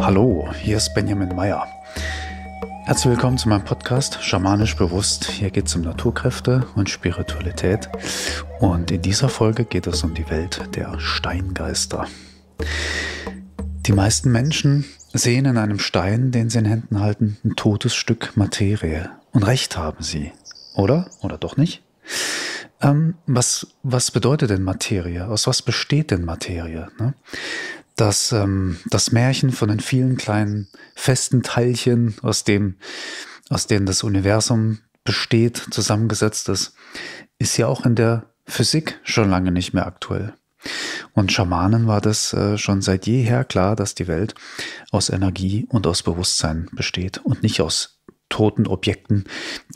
Hallo, hier ist Benjamin Meyer. Herzlich willkommen zu meinem Podcast Schamanisch Bewusst. Hier geht es um Naturkräfte und Spiritualität. Und in dieser Folge geht es um die Welt der Steingeister. Die meisten Menschen sehen in einem Stein, den sie in Händen halten, ein totes Stück Materie. Und recht haben sie. Oder? Oder doch nicht? Ähm, was, was bedeutet denn Materie? Aus was besteht denn Materie? Ne? Das, ähm, das Märchen von den vielen kleinen festen Teilchen, aus, dem, aus denen das Universum besteht, zusammengesetzt ist, ist ja auch in der Physik schon lange nicht mehr aktuell. Und Schamanen war das äh, schon seit jeher klar, dass die Welt aus Energie und aus Bewusstsein besteht und nicht aus toten Objekten,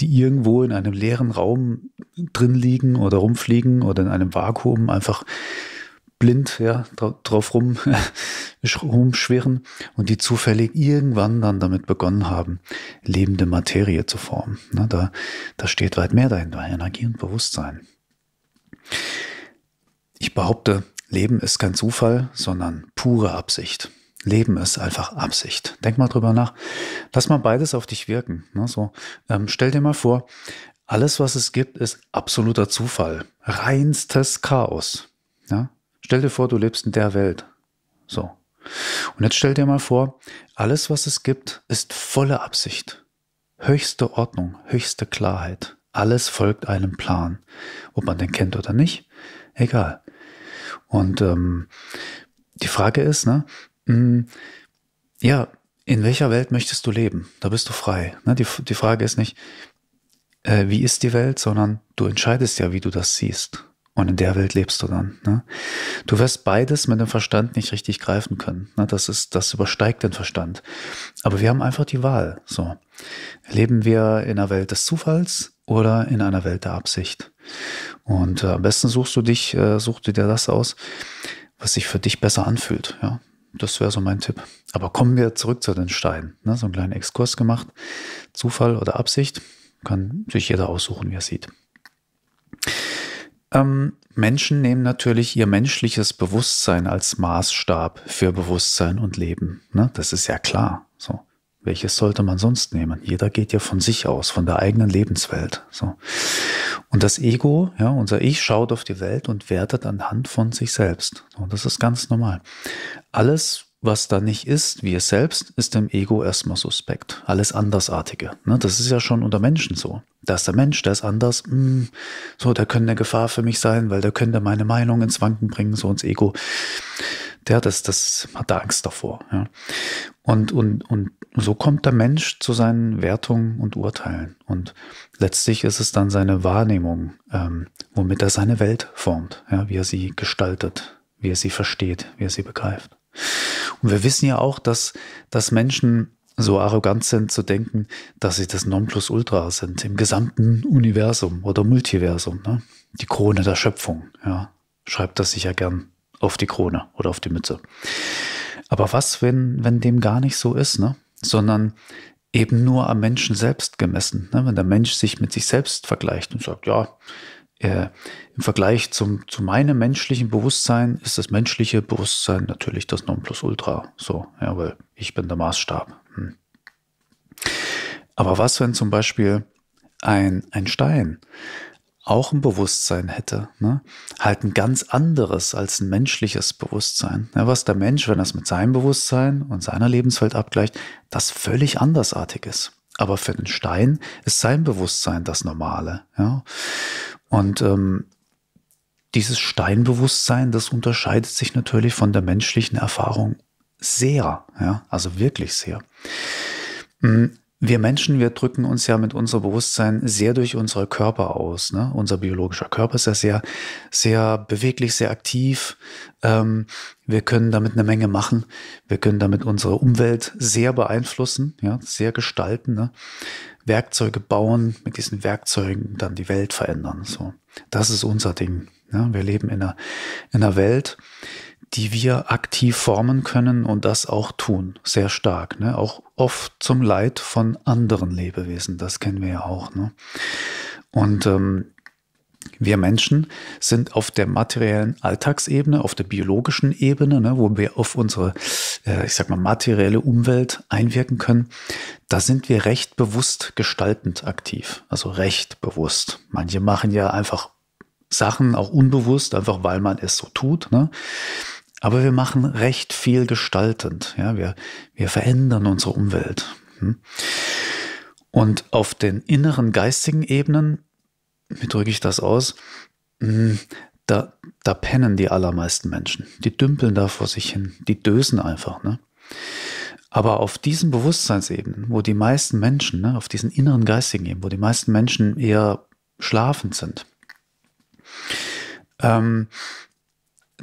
die irgendwo in einem leeren Raum drin liegen oder rumfliegen oder in einem Vakuum einfach blind ja, drauf rum, rumschwirren und die zufällig irgendwann dann damit begonnen haben, lebende Materie zu formen. Na, da, da steht weit mehr dahinter, Energie und Bewusstsein. Ich behaupte, Leben ist kein Zufall, sondern pure Absicht. Leben ist einfach Absicht. Denk mal drüber nach. Lass mal beides auf dich wirken. Ne? So, ähm, stell dir mal vor, alles, was es gibt, ist absoluter Zufall. Reinstes Chaos. Ja? Stell dir vor, du lebst in der Welt. So. Und jetzt stell dir mal vor, alles, was es gibt, ist volle Absicht. Höchste Ordnung, höchste Klarheit. Alles folgt einem Plan. Ob man den kennt oder nicht, egal. Und ähm, die Frage ist, ne, Mm, ja, in welcher Welt möchtest du leben? Da bist du frei. Ne? Die, Frage ist nicht, äh, wie ist die Welt, sondern du entscheidest ja, wie du das siehst. Und in der Welt lebst du dann. Ne? Du wirst beides mit dem Verstand nicht richtig greifen können. Ne? Das ist, das übersteigt den Verstand. Aber wir haben einfach die Wahl. So. Leben wir in einer Welt des Zufalls oder in einer Welt der Absicht? Und äh, am besten suchst du dich, äh, du dir das aus, was sich für dich besser anfühlt. Ja? das wäre so mein Tipp. Aber kommen wir zurück zu den Steinen. Ne, so einen kleinen Exkurs gemacht. Zufall oder Absicht kann sich jeder aussuchen, wie er sieht. Ähm, Menschen nehmen natürlich ihr menschliches Bewusstsein als Maßstab für Bewusstsein und Leben. Ne? Das ist ja klar. Welches sollte man sonst nehmen? Jeder geht ja von sich aus, von der eigenen Lebenswelt. So. Und das Ego, ja, unser Ich schaut auf die Welt und wertet anhand von sich selbst. Und so, das ist ganz normal. Alles, was da nicht ist, wie es selbst, ist dem Ego erstmal suspekt. Alles Andersartige. Ne? Das ist ja schon unter Menschen so. Da ist der Mensch, der ist anders. Mh, hm, so, der könnte eine Gefahr für mich sein, weil der könnte meine Meinung ins Wanken bringen, so ins Ego. Der, das, das hat da Angst davor. Ja. Und, und, und so kommt der Mensch zu seinen Wertungen und Urteilen. Und letztlich ist es dann seine Wahrnehmung, ähm, womit er seine Welt formt, ja, wie er sie gestaltet, wie er sie versteht, wie er sie begreift. Und wir wissen ja auch, dass, dass Menschen so arrogant sind zu denken, dass sie das Nonplusultra sind im gesamten Universum oder Multiversum, ne? die Krone der Schöpfung. Ja? Schreibt das sich ja gern auf die Krone oder auf die Mütze. Aber was, wenn, wenn dem gar nicht so ist, ne? sondern eben nur am Menschen selbst gemessen. Ne? Wenn der Mensch sich mit sich selbst vergleicht und sagt, ja, äh, im Vergleich zum, zu meinem menschlichen Bewusstsein ist das menschliche Bewusstsein natürlich das Nonplusultra. So, ja, weil ich bin der Maßstab. Hm. Aber was, wenn zum Beispiel ein, ein Stein auch ein Bewusstsein hätte. Ne? Halt ein ganz anderes als ein menschliches Bewusstsein. Ne? Was der Mensch, wenn er es mit seinem Bewusstsein und seiner Lebenswelt abgleicht, das völlig andersartig ist. Aber für den Stein ist sein Bewusstsein das Normale. Ja? Und ähm, dieses Steinbewusstsein, das unterscheidet sich natürlich von der menschlichen Erfahrung sehr. Ja? Also wirklich sehr. Hm, wir Menschen, wir drücken uns ja mit unserem Bewusstsein sehr durch unsere Körper aus. Ne? Unser biologischer Körper ist ja sehr, sehr beweglich, sehr aktiv. Ähm, wir können damit eine Menge machen. Wir können damit unsere Umwelt sehr beeinflussen, ja? sehr gestalten. Ne? Werkzeuge bauen, mit diesen Werkzeugen dann die Welt verändern. So, das ist unser Ding. Ne? Wir leben in einer, in einer Welt, die wir aktiv formen können und das auch tun, sehr stark. Ne? Auch oft zum Leid von anderen Lebewesen, das kennen wir ja auch. Ne? Und ähm, wir Menschen sind auf der materiellen Alltagsebene, auf der biologischen Ebene, ne, wo wir auf unsere, äh, ich sag mal, materielle Umwelt einwirken können, da sind wir recht bewusst gestaltend aktiv. Also recht bewusst. Manche machen ja einfach Sachen, auch unbewusst, einfach weil man es so tut. Ne? Aber wir machen recht viel gestaltend. Ja? Wir, wir verändern unsere Umwelt. Hm? Und auf den inneren geistigen Ebenen, wie drücke ich das aus, hm, da, da pennen die allermeisten Menschen. Die dümpeln da vor sich hin, die dösen einfach. Ne? Aber auf diesen Bewusstseinsebenen, wo die meisten Menschen, ne, auf diesen inneren geistigen Ebenen, wo die meisten Menschen eher schlafend sind, ähm,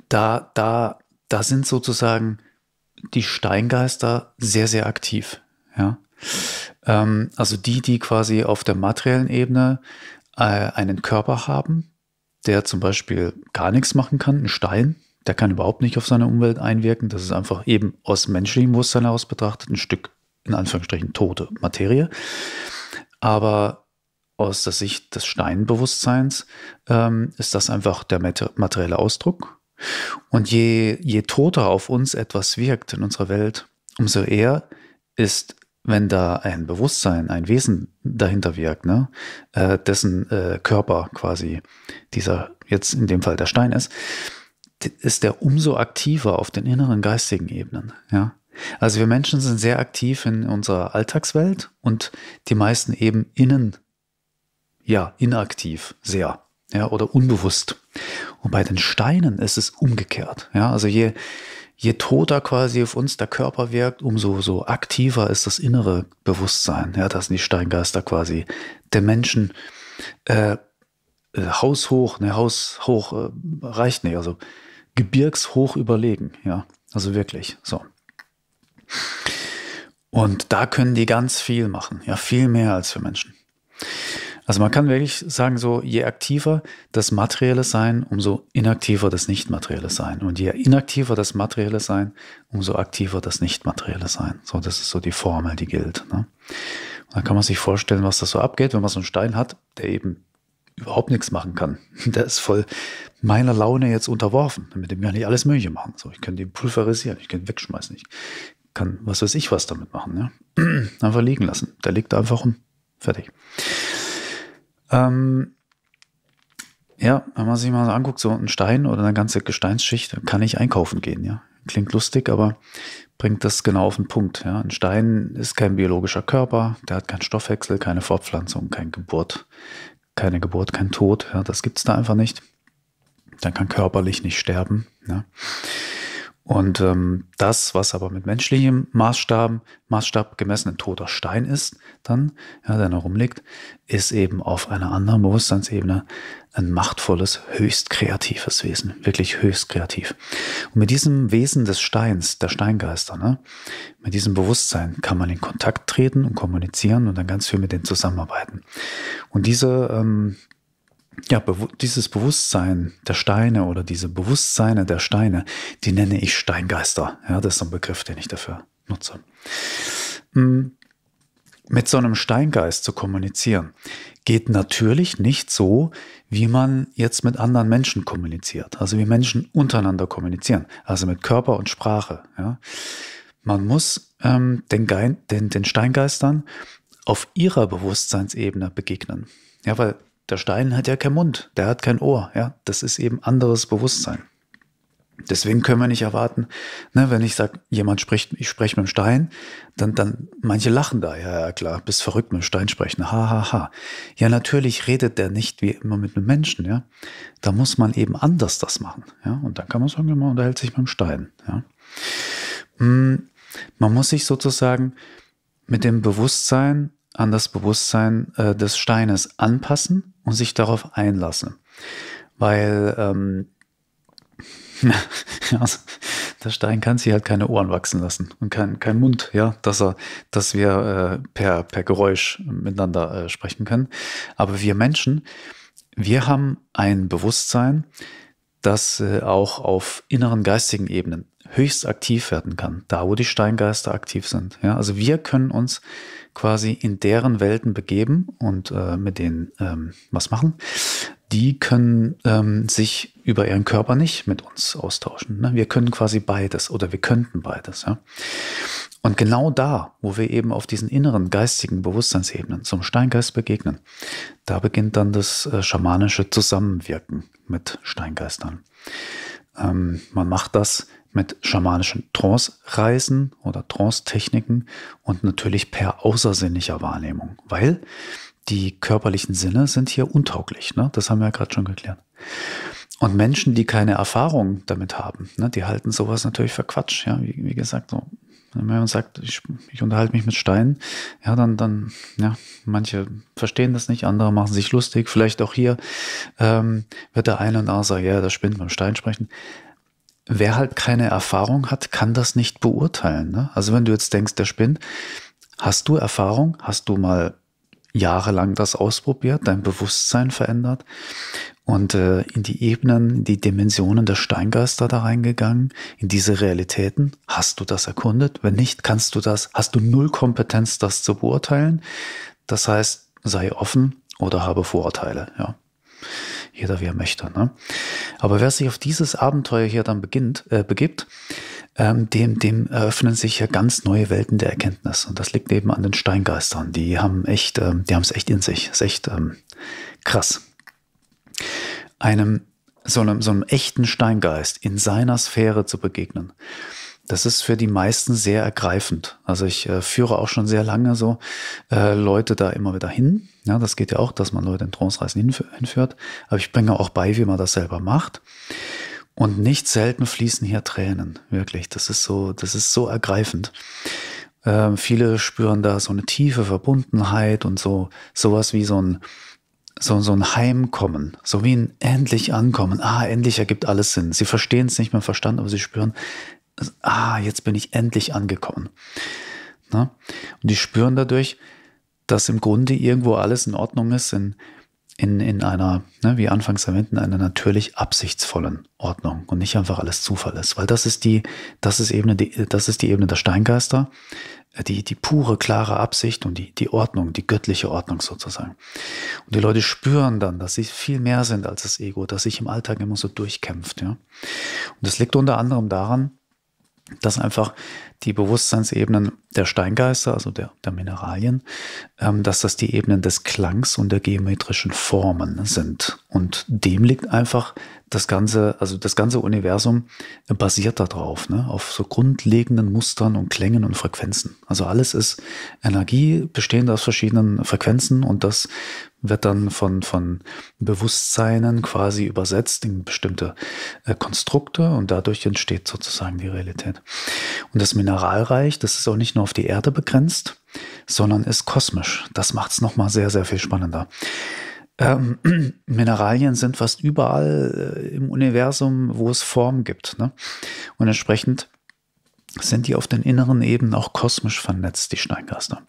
da, da, da sind sozusagen die Steingeister sehr, sehr aktiv. Ja? Ähm, also die, die quasi auf der materiellen Ebene äh, einen Körper haben, der zum Beispiel gar nichts machen kann, ein Stein, der kann überhaupt nicht auf seine Umwelt einwirken. Das ist einfach eben aus menschlichem Bewusstsein aus betrachtet ein Stück, in Anführungsstrichen, tote Materie. Aber aus der Sicht des Steinbewusstseins ähm, ist das einfach der materielle Ausdruck. Und je, je toter auf uns etwas wirkt in unserer Welt, umso eher ist, wenn da ein Bewusstsein, ein Wesen dahinter wirkt, ne? Äh, dessen äh, Körper quasi dieser, jetzt in dem Fall der Stein ist, ist der umso aktiver auf den inneren geistigen Ebenen. Ja? Also wir Menschen sind sehr aktiv in unserer Alltagswelt und die meisten eben innen ja, inaktiv, sehr, ja, oder unbewusst. Und bei den Steinen ist es umgekehrt, ja, also je, je toter quasi auf uns der Körper wirkt, umso so aktiver ist das innere Bewusstsein, ja, das sind die Steingeister quasi, der Menschen, äh, haushoch, ne, haushoch äh, reicht nicht, also gebirgshoch überlegen, ja, also wirklich, so. Und da können die ganz viel machen, ja, viel mehr als für Menschen. Also man kann wirklich sagen, so je aktiver das materielle Sein, umso inaktiver das nicht-materielle Sein. Und je inaktiver das materielle Sein, umso aktiver das nicht-materielle Sein. So, das ist so die Formel, die gilt. Ne? Da kann man sich vorstellen, was das so abgeht, wenn man so einen Stein hat, der eben überhaupt nichts machen kann. Der ist voll meiner Laune jetzt unterworfen. Mit dem kann ich alles Mögliche machen. So, ich kann den pulverisieren, ich kann wegschmeißen, ich kann was weiß ich was damit machen. Ne? einfach liegen lassen. Der liegt einfach um. Fertig. Ähm, ja, wenn man sich mal so anguckt, so ein Stein oder eine ganze Gesteinsschicht, kann ich einkaufen gehen, ja. Klingt lustig, aber bringt das genau auf den Punkt. Ja. Ein Stein ist kein biologischer Körper, der hat keinen Stoffwechsel, keine Fortpflanzung, keine Geburt, keine Geburt, kein Tod. Ja, das gibt es da einfach nicht. Dann kann körperlich nicht sterben. Ja. Und ähm, das, was aber mit menschlichem Maßstab, Maßstab gemessen ein toter Stein ist, dann, ja, der noch rumliegt, ist eben auf einer anderen Bewusstseinsebene ein machtvolles, höchst kreatives Wesen, wirklich höchst kreativ. Und mit diesem Wesen des Steins, der Steingeister, ne, mit diesem Bewusstsein kann man in Kontakt treten und kommunizieren und dann ganz viel mit denen zusammenarbeiten. Und diese ähm, ja, dieses Bewusstsein der Steine oder diese Bewusstseine der Steine, die nenne ich Steingeister. Ja, das ist ein Begriff, den ich dafür nutze. Hm. Mit so einem Steingeist zu kommunizieren, geht natürlich nicht so, wie man jetzt mit anderen Menschen kommuniziert. Also wie Menschen untereinander kommunizieren. Also mit Körper und Sprache. Ja. Man muss ähm, den, den, den Steingeistern auf ihrer Bewusstseinsebene begegnen. Ja, weil der Stein hat ja keinen Mund, der hat kein Ohr, ja. Das ist eben anderes Bewusstsein. Deswegen können wir nicht erwarten, ne, wenn ich sage, jemand spricht, ich spreche mit dem Stein, dann, dann manche lachen da, ja, ja klar, bist verrückt mit dem Stein sprechen, ha, ha, ha. Ja, natürlich redet der nicht wie immer mit einem Menschen, ja. Da muss man eben anders das machen, ja. Und dann kann man sagen, man unterhält sich mit dem Stein, ja. Hm, man muss sich sozusagen mit dem Bewusstsein an das Bewusstsein äh, des Steines anpassen und sich darauf einlassen. Weil ähm, also, der Stein kann sich halt keine Ohren wachsen lassen und kein, kein Mund, ja, dass er, dass wir äh, per, per Geräusch miteinander äh, sprechen können. Aber wir Menschen, wir haben ein Bewusstsein, das äh, auch auf inneren geistigen Ebenen höchst aktiv werden kann, da wo die Steingeister aktiv sind. Ja, also wir können uns quasi in deren Welten begeben und äh, mit denen ähm, was machen. Die können ähm, sich über ihren Körper nicht mit uns austauschen. Ne? Wir können quasi beides oder wir könnten beides. Ja? Und genau da, wo wir eben auf diesen inneren geistigen Bewusstseinsebenen zum Steingeist begegnen, da beginnt dann das äh, schamanische Zusammenwirken mit Steingeistern. Ähm, man macht das mit schamanischen Trance-Reisen oder Trance-Techniken und natürlich per außersinnlicher Wahrnehmung, weil die körperlichen Sinne sind hier untauglich. Ne? Das haben wir ja gerade schon geklärt. Und Menschen, die keine Erfahrung damit haben, ne, die halten sowas natürlich für Quatsch. Ja? Wie, wie gesagt, so wenn man sagt, ich, ich, unterhalte mich mit Steinen, ja, dann, dann, ja, manche verstehen das nicht, andere machen sich lustig. Vielleicht auch hier ähm, wird der eine und andere sagen, ja, das spinnt beim Stein sprechen wer halt keine Erfahrung hat, kann das nicht beurteilen. Ne? Also wenn du jetzt denkst, der spinnt, hast du Erfahrung? Hast du mal jahrelang das ausprobiert, dein Bewusstsein verändert und äh, in die Ebenen, die Dimensionen der Steingeister da reingegangen, in diese Realitäten. Hast du das erkundet? Wenn nicht, kannst du das, hast du null Kompetenz, das zu beurteilen. Das heißt, sei offen oder habe Vorurteile, ja jeder wie er möchte. Ne? Aber wer sich auf dieses Abenteuer hier dann beginnt, äh, begibt, ähm, dem, dem eröffnen sich ja ganz neue Welten der Erkenntnis. Und das liegt eben an den Steingeistern. Die haben echt, ähm, die haben es echt in sich. Ist echt ähm, krass. Einem so einem, so einem echten Steingeist in seiner Sphäre zu begegnen das ist für die meisten sehr ergreifend. Also ich äh, führe auch schon sehr lange so äh, Leute da immer wieder hin. Ja, das geht ja auch, dass man Leute in Trance-Reisen hinführt. Aber ich bringe auch bei, wie man das selber macht. Und nicht selten fließen hier Tränen. Wirklich. Das ist so, das ist so ergreifend. Ähm, viele spüren da so eine tiefe Verbundenheit und so, sowas wie so ein, so, so ein Heimkommen, so wie ein endlich ankommen. Ah, endlich ergibt alles Sinn. Sie verstehen es nicht mehr dem Verstand, aber sie spüren, ah, jetzt bin ich endlich angekommen. Na? Ne? Und die spüren dadurch, dass im Grunde irgendwo alles in Ordnung ist, in, in, in einer, ne, wie anfangs erwähnt, in einer natürlich absichtsvollen Ordnung und nicht einfach alles Zufall ist. Weil das ist die, das ist Ebene, die, das ist die Ebene der Steingeister, die, die pure, klare Absicht und die, die Ordnung, die göttliche Ordnung sozusagen. Und die Leute spüren dann, dass sie viel mehr sind als das Ego, dass sich im Alltag immer so durchkämpft. Ja? Und das liegt unter anderem daran, dass einfach die Bewusstseinsebenen der Steingeister, also der, der Mineralien, ähm, dass das die Ebenen des Klangs und der geometrischen Formen sind. Und dem liegt einfach das ganze, also das ganze Universum basiert darauf, ne? auf so grundlegenden Mustern und Klängen und Frequenzen. Also alles ist Energie, bestehend aus verschiedenen Frequenzen und das wird dann von, von Bewusstseinen quasi übersetzt in bestimmte äh, Konstrukte und dadurch entsteht sozusagen die Realität. Und das Mineral mineralreich, das ist auch nicht nur auf die Erde begrenzt, sondern ist kosmisch. Das macht es nochmal sehr, sehr viel spannender. Ähm, Mineralien sind fast überall äh, im Universum, wo es Form gibt. Ne? Und entsprechend sind die auf den inneren Ebenen auch kosmisch vernetzt, die Steingeister.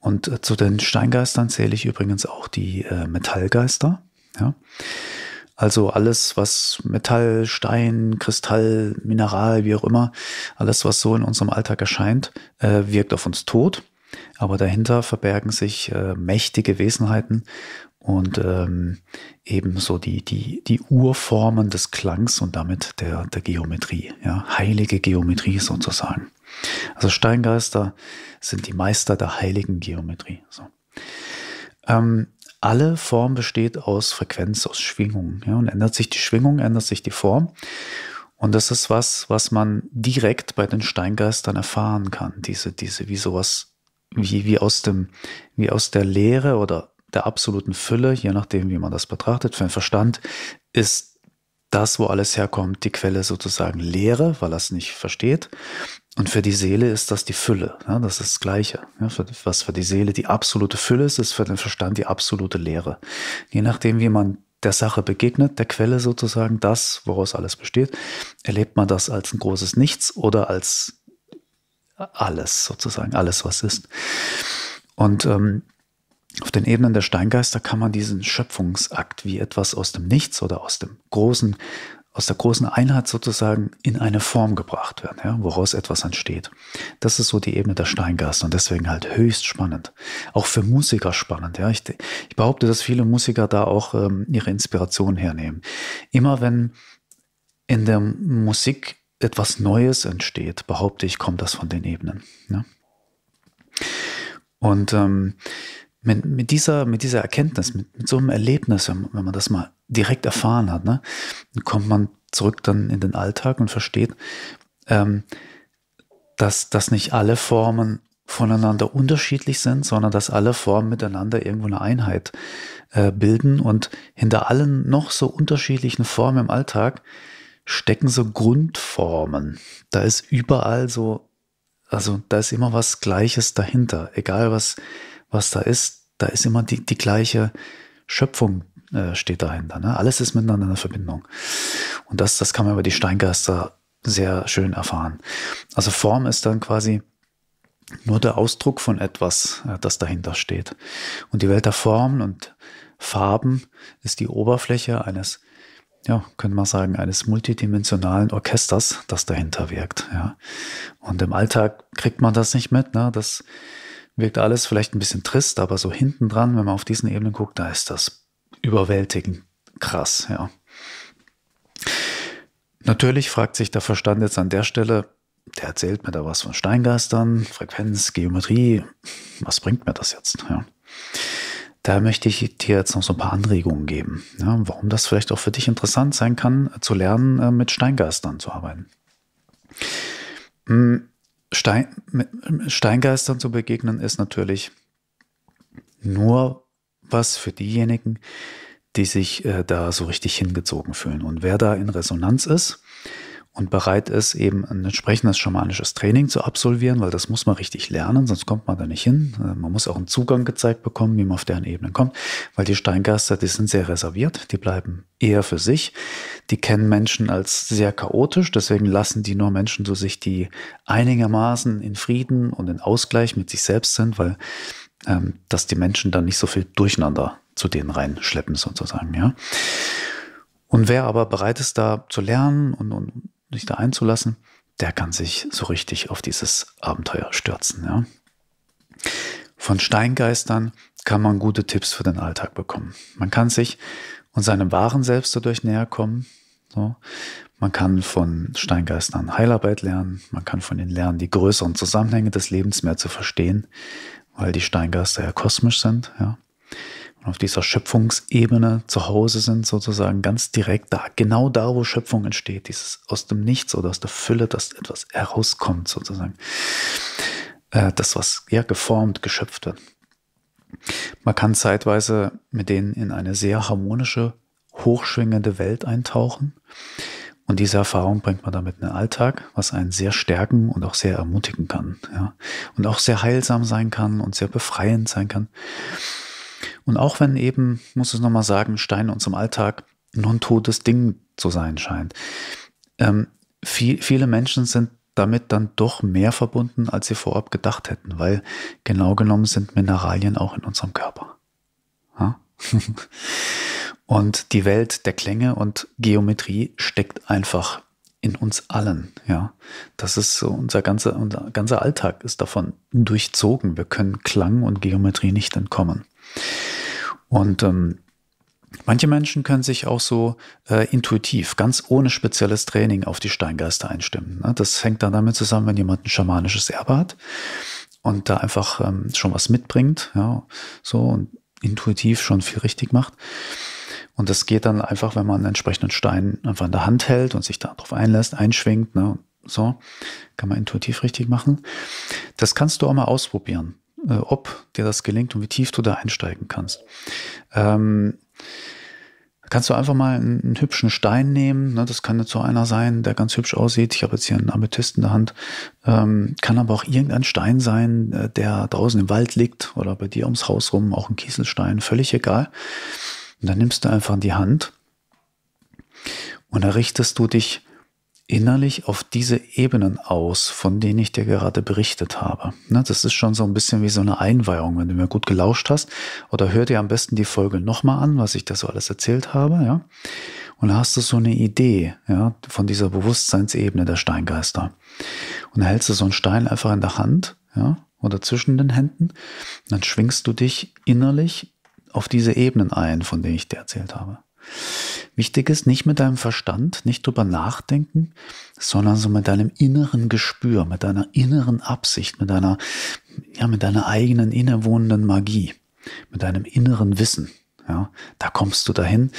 Und äh, zu den Steingeistern zähle ich übrigens auch die äh, Metallgeister. Ja? Also alles, was Metall, Stein, Kristall, Mineral, wie auch immer, alles, was so in unserem Alltag erscheint, äh, wirkt auf uns tot. Aber dahinter verbergen sich äh, mächtige Wesenheiten und ähm, ebenso die, die, die Urformen des Klangs und damit der, der Geometrie, ja, heilige Geometrie sozusagen. Also Steingeister sind die Meister der heiligen Geometrie. So. Ähm, alle Form besteht aus Frequenz, aus Schwingung. Ja? Und ändert sich die Schwingung, ändert sich die Form. Und das ist was, was man direkt bei den Steingeistern erfahren kann. Diese, diese, wie sowas, wie, wie aus dem, wie aus der Leere oder der absoluten Fülle, je nachdem, wie man das betrachtet, für den Verstand, ist das, wo alles herkommt, die Quelle sozusagen Leere, weil er es nicht versteht. Und für die Seele ist das die Fülle. Ja, das ist das Gleiche. Ja, für, was für die Seele die absolute Fülle ist, ist für den Verstand die absolute Leere. Je nachdem, wie man der Sache begegnet, der Quelle sozusagen, das, woraus alles besteht, erlebt man das als ein großes Nichts oder als alles sozusagen, alles, was ist. Und ähm, auf den Ebenen der Steingeister kann man diesen Schöpfungsakt wie etwas aus dem Nichts oder aus dem großen aus der großen Einheit sozusagen in eine Form gebracht werden, ja, woraus etwas entsteht. Das ist so die Ebene der Steingeister und deswegen halt höchst spannend. Auch für Musiker spannend. Ja. Ich, ich behaupte, dass viele Musiker da auch ähm, ihre Inspiration hernehmen. Immer wenn in der Musik etwas Neues entsteht, behaupte ich, kommt das von den Ebenen. Ja. Ne. Und ähm, mit, mit, dieser, mit dieser Erkenntnis, mit, mit so einem Erlebnis, wenn man das mal direkt erfahren hat. Ne? Dann kommt man zurück dann in den Alltag und versteht, ähm, dass, dass nicht alle Formen voneinander unterschiedlich sind, sondern dass alle Formen miteinander irgendwo eine Einheit äh, bilden und hinter allen noch so unterschiedlichen Formen im Alltag stecken so Grundformen. Da ist überall so, also da ist immer was Gleiches dahinter. Egal was, was da ist, da ist immer die, die gleiche Schöpfung äh, steht dahinter. Ne? Alles ist miteinander in Verbindung. Und das, das kann man über die Steingeister sehr schön erfahren. Also Form ist dann quasi nur der Ausdruck von etwas, äh, das dahinter steht. Und die Welt der Formen und Farben ist die Oberfläche eines, ja, könnte man sagen, eines multidimensionalen Orchesters, das dahinter wirkt. Ja. Und im Alltag kriegt man das nicht mit. Ne? Das wirkt alles vielleicht ein bisschen trist, aber so hinten dran, wenn man auf diesen Ebenen guckt, da ist das überwältigend krass, ja. Natürlich fragt sich der Verstand jetzt an der Stelle, der erzählt mir da was von Steingeistern, Frequenz, Geometrie, was bringt mir das jetzt? Ja. Da möchte ich dir jetzt noch so ein paar Anregungen geben, ja, warum das vielleicht auch für dich interessant sein kann, zu lernen, äh, mit Steingeistern zu arbeiten. Hm, Stein, Steingeistern zu begegnen ist natürlich nur was für diejenigen, die sich äh, da so richtig hingezogen fühlen. Und wer da in Resonanz ist und bereit ist, eben ein entsprechendes schamanisches Training zu absolvieren, weil das muss man richtig lernen, sonst kommt man da nicht hin. Äh, man muss auch einen Zugang gezeigt bekommen, wie man auf deren Ebene kommt, weil die Steingaster, die sind sehr reserviert, die bleiben eher für sich. Die kennen Menschen als sehr chaotisch, deswegen lassen die nur Menschen zu sich, die einigermaßen in Frieden und in Ausgleich mit sich selbst sind, weil ähm, dass die Menschen dann nicht so viel Durcheinander zu denen reinschleppen, sozusagen, ja. Und wer aber bereit ist, da zu lernen und, und sich da einzulassen, der kann sich so richtig auf dieses Abenteuer stürzen, ja. Von Steingeistern kann man gute Tipps für den Alltag bekommen. Man kann sich und seinem wahren Selbst dadurch näher kommen. So. Man kann von Steingeistern Heilarbeit lernen. Man kann von ihnen lernen, die größeren Zusammenhänge des Lebens mehr zu verstehen weil die Steingaster ja kosmisch sind, ja. Und auf dieser Schöpfungsebene zu Hause sind sozusagen ganz direkt da, genau da, wo Schöpfung entsteht, dieses aus dem Nichts oder aus der Fülle, dass etwas herauskommt sozusagen. Äh, das, was ja geformt, geschöpft wird. Man kann zeitweise mit denen in eine sehr harmonische, hochschwingende Welt eintauchen. Und diese Erfahrung bringt man damit in den Alltag, was einen sehr stärken und auch sehr ermutigen kann. Ja? Und auch sehr heilsam sein kann und sehr befreiend sein kann. Und auch wenn eben, muss ich nochmal sagen, Stein uns im Alltag nur ein totes Ding zu sein scheint. Ähm, viel, viele Menschen sind damit dann doch mehr verbunden, als sie vorab gedacht hätten, weil genau genommen sind Mineralien auch in unserem Körper. Ja? Und die Welt der Klänge und Geometrie steckt einfach in uns allen. Ja, das ist so unser ganzer, unser ganzer Alltag ist davon durchzogen. Wir können Klang und Geometrie nicht entkommen. Und ähm, manche Menschen können sich auch so äh, intuitiv, ganz ohne spezielles Training auf die Steingeister einstimmen. Ne? Das hängt dann damit zusammen, wenn jemand ein schamanisches Erbe hat und da einfach ähm, schon was mitbringt, ja, so und intuitiv schon viel richtig macht. Und das geht dann einfach, wenn man einen entsprechenden Stein einfach in der Hand hält und sich darauf einlässt, einschwingt. Ne? So kann man intuitiv richtig machen. Das kannst du auch mal ausprobieren, äh, ob dir das gelingt und wie tief du da einsteigen kannst. Ähm, kannst du einfach mal einen, einen hübschen Stein nehmen. Ne? Das kann jetzt so einer sein, der ganz hübsch aussieht. Ich habe jetzt hier einen Amethyst in der Hand. Ähm, kann aber auch irgendein Stein sein, äh, der draußen im Wald liegt oder bei dir ums Haus rum, auch ein Kieselstein, völlig egal. Und dann nimmst du einfach die Hand und errichtest du dich innerlich auf diese Ebenen aus, von denen ich dir gerade berichtet habe. Ne, das ist schon so ein bisschen wie so eine Einweihung, wenn du mir gut gelauscht hast. Oder hör dir am besten die Folge nochmal an, was ich da so alles erzählt habe. Ja? Und da hast du so eine Idee ja, von dieser Bewusstseinsebene der Steingeister. Und dann hältst du so einen Stein einfach in der Hand ja, oder zwischen den Händen. dann schwingst du dich innerlich auf diese Ebenen ein, von denen ich dir erzählt habe. Wichtig ist nicht mit deinem Verstand, nicht drüber nachdenken, sondern so mit deinem inneren Gespür, mit deiner inneren Absicht, mit deiner, ja, mit deiner eigenen innewohnenden Magie, mit deinem inneren Wissen. Ja, da kommst du dahin.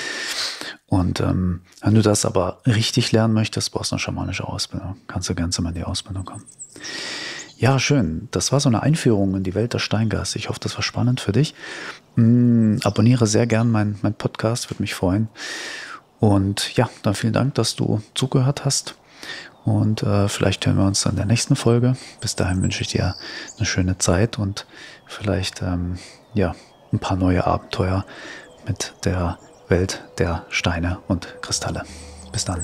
Und ähm, wenn du das aber richtig lernen möchtest, brauchst du eine schamanische Ausbildung. Kannst du gerne mal in die Ausbildung kommen. Ja, schön. Das war so eine Einführung in die Welt der Steingas. Ich hoffe, das war spannend für dich. Hm, abonniere sehr gern meinen mein Podcast, würde mich freuen. Und ja, dann vielen Dank, dass du zugehört hast. Und äh, vielleicht hören wir uns dann in der nächsten Folge. Bis dahin wünsche ich dir eine schöne Zeit und vielleicht ähm, ja, ein paar neue Abenteuer mit der Welt der Steine und Kristalle. Bis dann.